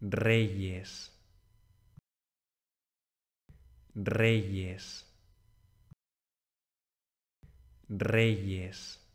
Reyes. Reyes. Reyes.